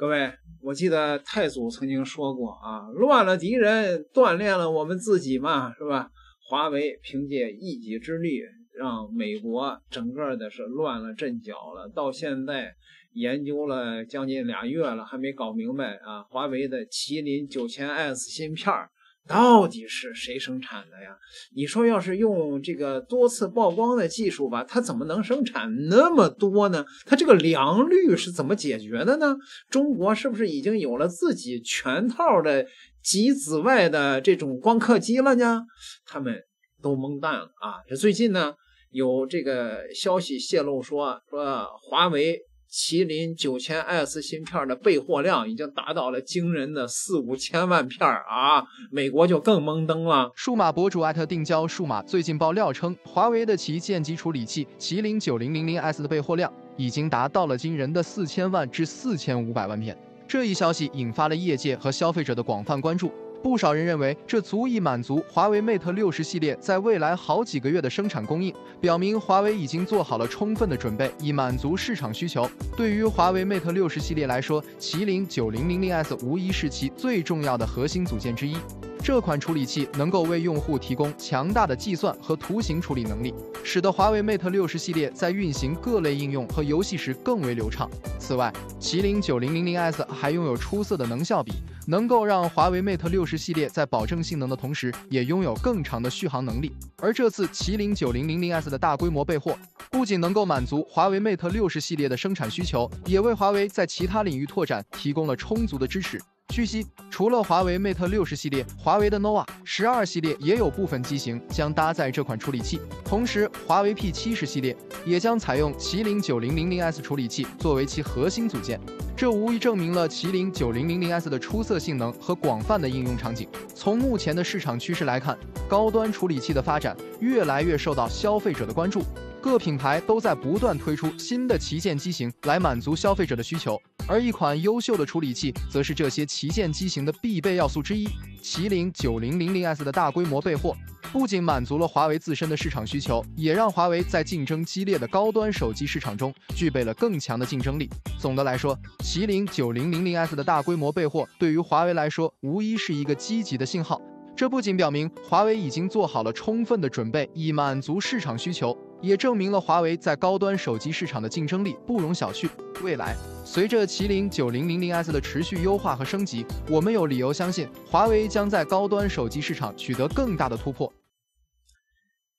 各位，我记得太祖曾经说过啊，乱了敌人，锻炼了我们自己嘛，是吧？华为凭借一己之力，让美国整个的是乱了阵脚了，到现在研究了将近俩月了，还没搞明白啊，华为的麒麟九千 S 芯片儿。到底是谁生产的呀？你说要是用这个多次曝光的技术吧，它怎么能生产那么多呢？它这个良率是怎么解决的呢？中国是不是已经有了自己全套的极紫外的这种光刻机了呢？他们都懵蛋了啊！这最近呢，有这个消息泄露说说华为。麒麟 9000S 芯片的备货量已经达到了惊人的四五千万片啊！美国就更懵登了。数码博主艾特定焦数码最近爆料称，华为的旗舰机处理器麒麟 9000S 的备货量已经达到了惊人的四千万至四千五百万片。这一消息引发了业界和消费者的广泛关注。不少人认为，这足以满足华为 Mate 六十系列在未来好几个月的生产供应，表明华为已经做好了充分的准备，以满足市场需求。对于华为 Mate 六十系列来说，麒麟 9000S 无疑是其最重要的核心组件之一。这款处理器能够为用户提供强大的计算和图形处理能力，使得华为 Mate 六十系列在运行各类应用和游戏时更为流畅。此外，麒麟九零零零 S 还拥有出色的能效比，能够让华为 Mate 六十系列在保证性能的同时，也拥有更长的续航能力。而这次麒麟九零零零 S 的大规模备货，不仅能够满足华为 Mate 六十系列的生产需求，也为华为在其他领域拓展提供了充足的支持。据悉，除了华为 Mate 60系列，华为的 Nova 12系列也有部分机型将搭载这款处理器。同时，华为 P70 系列也将采用麒麟 9000S 处理器作为其核心组件。这无疑证明了麒麟 9000S 的出色性能和广泛的应用场景。从目前的市场趋势来看，高端处理器的发展越来越受到消费者的关注，各品牌都在不断推出新的旗舰机型来满足消费者的需求。而一款优秀的处理器，则是这些旗舰机型的必备要素之一。麒麟 9000S 的大规模备货，不仅满足了华为自身的市场需求，也让华为在竞争激烈的高端手机市场中具备了更强的竞争力。总的来说，麒麟 9000S 的大规模备货对于华为来说，无疑是一个积极的信号。这不仅表明华为已经做好了充分的准备，以满足市场需求。也证明了华为在高端手机市场的竞争力不容小觑。未来，随着麒麟 9000S 的持续优化和升级，我们有理由相信华为将在高端手机市场取得更大的突破。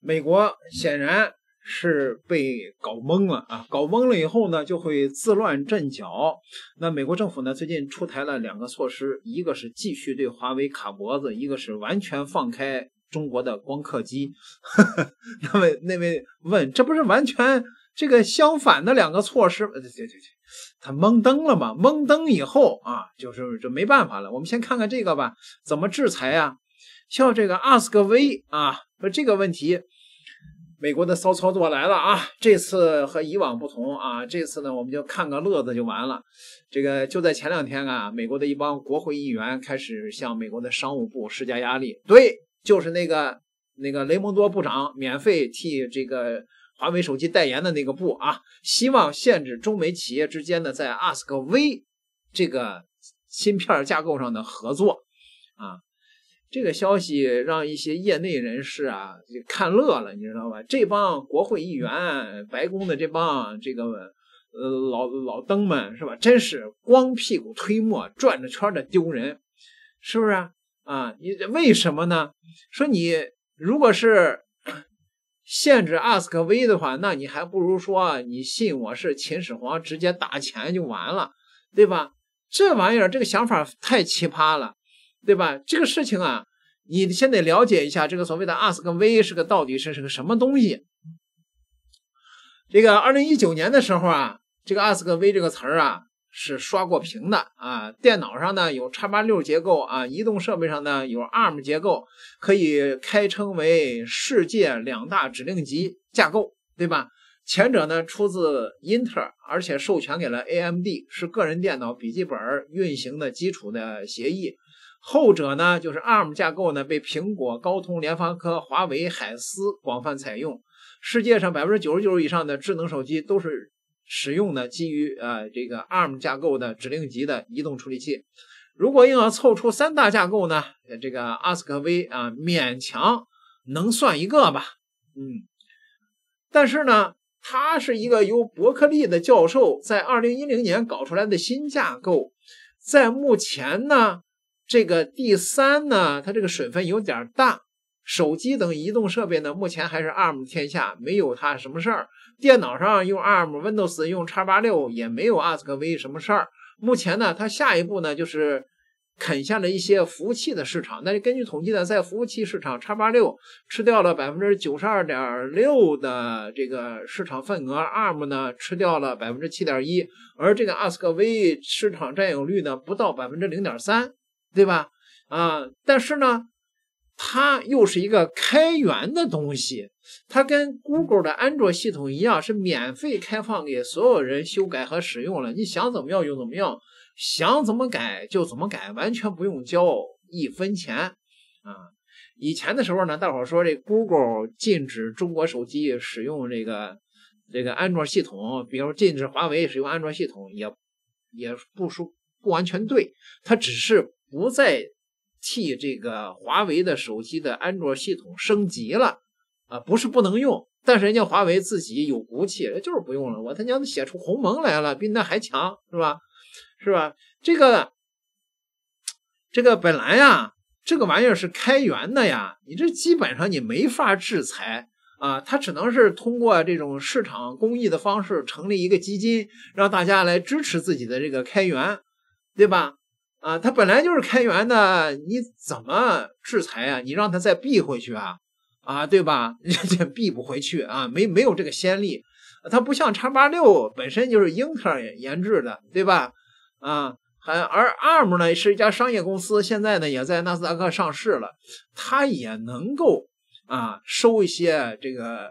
美国显然是被搞懵了啊！搞懵了以后呢，就会自乱阵脚。那美国政府呢，最近出台了两个措施，一个是继续对华为卡脖子，一个是完全放开。中国的光刻机，那位那位问，这不是完全这个相反的两个措施？对对对，他蒙登了嘛？蒙登以后啊，就是就没办法了。我们先看看这个吧，怎么制裁啊？像这个 askv 啊，说这个问题，美国的骚操作来了啊！这次和以往不同啊，这次呢，我们就看个乐子就完了。这个就在前两天啊，美国的一帮国会议员开始向美国的商务部施加压力，对。就是那个那个雷蒙多部长免费替这个华为手机代言的那个部啊，希望限制中美企业之间的在 ASKV 这个芯片架构上的合作啊。这个消息让一些业内人士啊看乐了，你知道吧？这帮国会议员、白宫的这帮这个老老登们是吧？真是光屁股推磨，转着圈的丢人，是不是？啊，你为什么呢？说你如果是限制 ask v 的话，那你还不如说你信我是秦始皇，直接打钱就完了，对吧？这玩意儿这个想法太奇葩了，对吧？这个事情啊，你先得了解一下这个所谓的 ask v 是个到底是个什么东西。这个二零一九年的时候啊，这个 ask v 这个词儿啊。是刷过屏的啊，电脑上呢有叉八六结构啊，移动设备上呢有 ARM 结构，可以开称为世界两大指令集架构，对吧？前者呢出自英特尔，而且授权给了 AMD，是个人电脑笔记本运行的基础的协议；后者呢就是 ARM 架构呢被苹果、高通、联发科、华为、海思广泛采用，世界上百分之九十九以上的智能手机都是。使用的基于呃这个 ARM 架构的指令集的移动处理器，如果硬要凑出三大架构呢，这个阿斯 s c 啊勉强能算一个吧，嗯，但是呢，它是一个由伯克利的教授在二零一零年搞出来的新架构，在目前呢这个第三呢，它这个水分有点大。手机等移动设备呢，目前还是 ARM 天下，没有它什么事儿。电脑上用 ARM，Windows 用叉八六，也没有 ASKV 什么事儿。目前呢，它下一步呢就是啃下了一些服务器的市场。那就根据统计呢，在服务器市场，叉八六吃掉了百分之九十二点六的这个市场份额，ARM 呢吃掉了百分之七点一，而这个 ASKV 市场占有率呢不到百分之零点三，对吧？啊，但是呢。它又是一个开源的东西，它跟 Google 的安卓系统一样，是免费开放给所有人修改和使用了。你想怎么样就怎么样，想怎么改就怎么改，完全不用交一分钱。啊，以前的时候呢，大伙儿说这 Google 禁止中国手机使用这个这个安卓系统，比如禁止华为使用安卓系统，也也不说不完全对，它只是不在。替这个华为的手机的安卓系统升级了，啊，不是不能用，但是人家华为自己有骨气，就是不用了。我他娘的写出鸿蒙来了，比那还强，是吧？是吧？这个，这个本来呀，这个玩意儿是开源的呀，你这基本上你没法制裁啊，它只能是通过这种市场公益的方式成立一个基金，让大家来支持自己的这个开源，对吧？啊，它本来就是开源的，你怎么制裁啊？你让它再闭回去啊？啊，对吧？这闭不回去啊，没没有这个先例。它不像叉八六，本身就是英特尔研制的，对吧？啊，还而 ARM 呢，是一家商业公司，现在呢也在纳斯达克上市了，它也能够啊收一些这个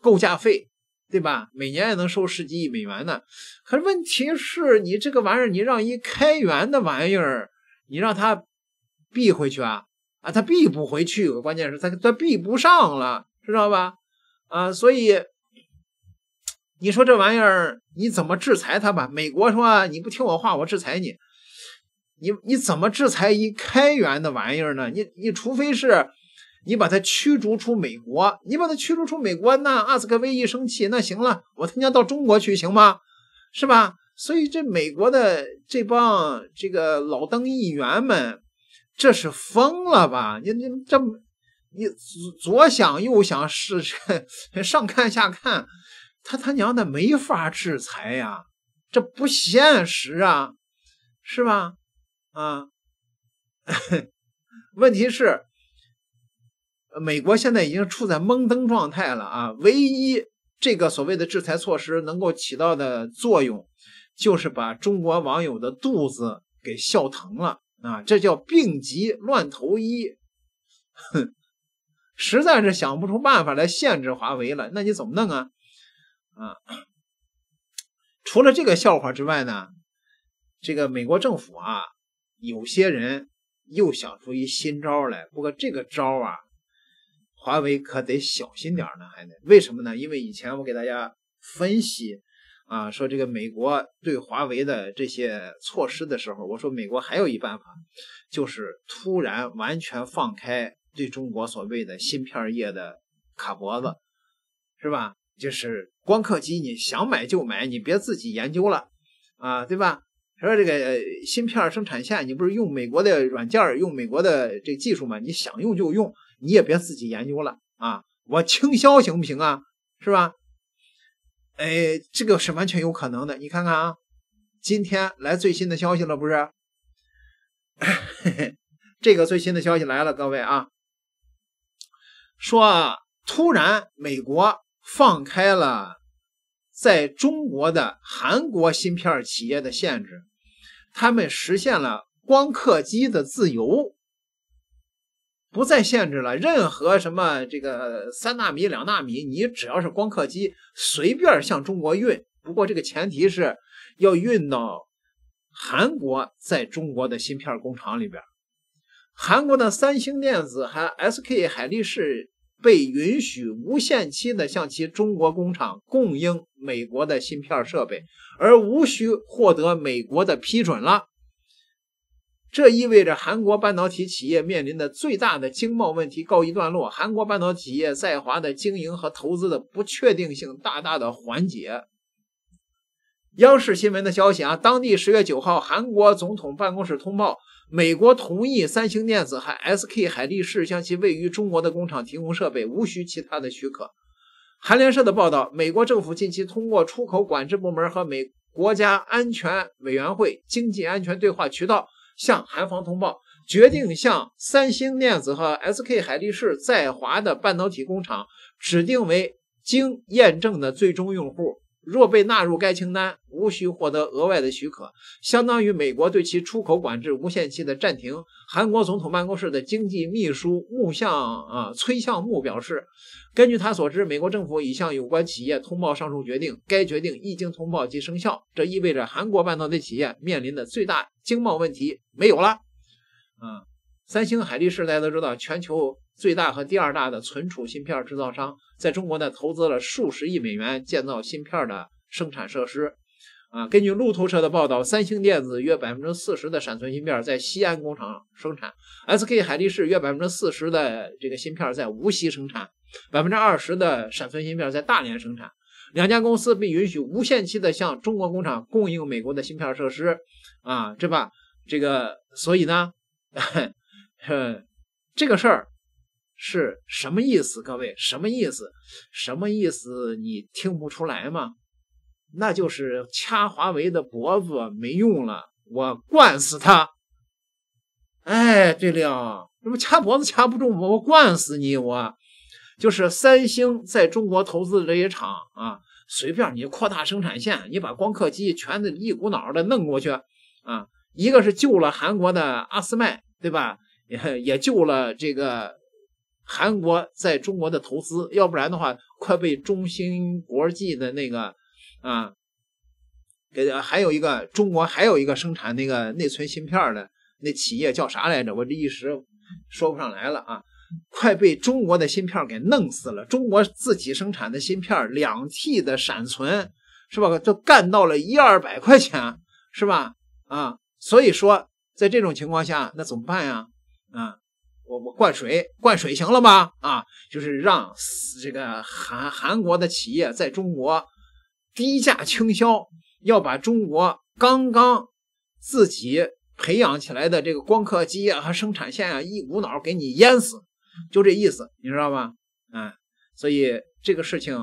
构架费。对吧？每年也能收十几亿美元呢。可是问题是你这个玩意儿，你让一开源的玩意儿，你让他避回去啊？啊，他避不回去，关键是它它避不上了，知道吧？啊，所以你说这玩意儿你怎么制裁他吧？美国说你不听我话，我制裁你。你你怎么制裁一开源的玩意儿呢？你你除非是。你把他驱逐出美国，你把他驱逐出美国那阿斯克威一生气，那行了，我他娘到中国去行吗？是吧？所以这美国的这帮这个老登议员们，这是疯了吧？你你这你左想右想是 上看下看，他他娘的没法制裁呀，这不现实啊，是吧？啊，问题是。美国现在已经处在懵登状态了啊！唯一这个所谓的制裁措施能够起到的作用，就是把中国网友的肚子给笑疼了啊！这叫病急乱投医，哼，实在是想不出办法来限制华为了。那你怎么弄啊？啊！除了这个笑话之外呢，这个美国政府啊，有些人又想出一新招来。不过这个招啊。华为可得小心点儿呢，还得为什么呢？因为以前我给大家分析啊，说这个美国对华为的这些措施的时候，我说美国还有一办法，就是突然完全放开对中国所谓的芯片业的卡脖子，是吧？就是光刻机你想买就买，你别自己研究了啊，对吧？说这个芯片生产线，你不是用美国的软件用美国的这技术嘛？你想用就用。你也别自己研究了啊！我倾销行不行啊？是吧？哎，这个是完全有可能的。你看看啊，今天来最新的消息了不是？这个最新的消息来了，各位啊，说突然美国放开了在中国的韩国芯片企业的限制，他们实现了光刻机的自由。不再限制了，任何什么这个三纳米、两纳米，你只要是光刻机，随便向中国运。不过这个前提是，要运到韩国在中国的芯片工厂里边。韩国的三星电子和 S K 海力士被允许无限期的向其中国工厂供应美国的芯片设备，而无需获得美国的批准了。这意味着韩国半导体企业面临的最大的经贸问题告一段落，韩国半导体企业在华的经营和投资的不确定性大大的缓解。央视新闻的消息啊，当地十月九号，韩国总统办公室通报，美国同意三星电子和 S K 海力士向其位于中国的工厂提供设备，无需其他的许可。韩联社的报道，美国政府近期通过出口管制部门和美国家安全委员会经济安全对话渠道。向韩方通报，决定向三星电子和 SK 海力士在华的半导体工厂指定为经验证的最终用户。若被纳入该清单，无需获得额外的许可，相当于美国对其出口管制无限期的暂停。韩国总统办公室的经济秘书木相啊崔相木表示，根据他所知，美国政府已向有关企业通报上述决定，该决定一经通报即生效。这意味着韩国半导体企业面临的最大经贸问题没有了。嗯。三星海力士，大家都知道，全球最大和第二大的存储芯片制造商，在中国呢投资了数十亿美元建造芯片的生产设施。啊，根据路透社的报道，三星电子约百分之四十的闪存芯片在西安工厂生产，SK 海力士约百分之四十的这个芯片在无锡生产，百分之二十的闪存芯片在大连生产。两家公司被允许无限期的向中国工厂供应美国的芯片设施，啊，这吧？这个，所以呢？呃，这个事儿是什么意思？各位，什么意思？什么意思？你听不出来吗？那就是掐华为的脖子没用了，我灌死他！哎，对了，这不掐脖子掐不住吗？我灌死你！我就是三星在中国投资的这些厂啊，随便你扩大生产线，你把光刻机全得一股脑的弄过去啊！一个是救了韩国的阿斯麦，对吧？也 也救了这个韩国在中国的投资，要不然的话，快被中芯国际的那个啊给还有一个中国还有一个生产那个内存芯片的那企业叫啥来着？我这一时说不上来了啊，快被中国的芯片给弄死了。中国自己生产的芯片，两 T 的闪存是吧？就干到了一二百块钱是吧？啊，所以说在这种情况下，那怎么办呀？啊，我我灌水灌水行了吧？啊，就是让这个韩韩国的企业在中国低价倾销，要把中国刚刚自己培养起来的这个光刻机啊和生产线啊一股脑给你淹死，就这意思，你知道吗？啊，所以这个事情，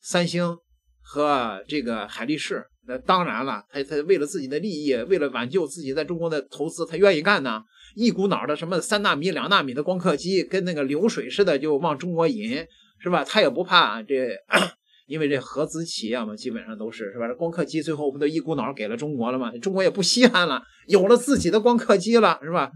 三星和这个海力士。那当然了，他他为了自己的利益，为了挽救自己在中国的投资，他愿意干呢。一股脑的什么三纳米、两纳米的光刻机，跟那个流水似的就往中国引，是吧？他也不怕这，因为这合资企业嘛，基本上都是是吧？这光刻机最后不都一股脑给了中国了吗？中国也不稀罕了，有了自己的光刻机了，是吧？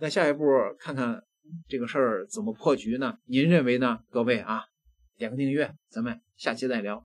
那下一步看看这个事儿怎么破局呢？您认为呢？各位啊，点个订阅，咱们下期再聊。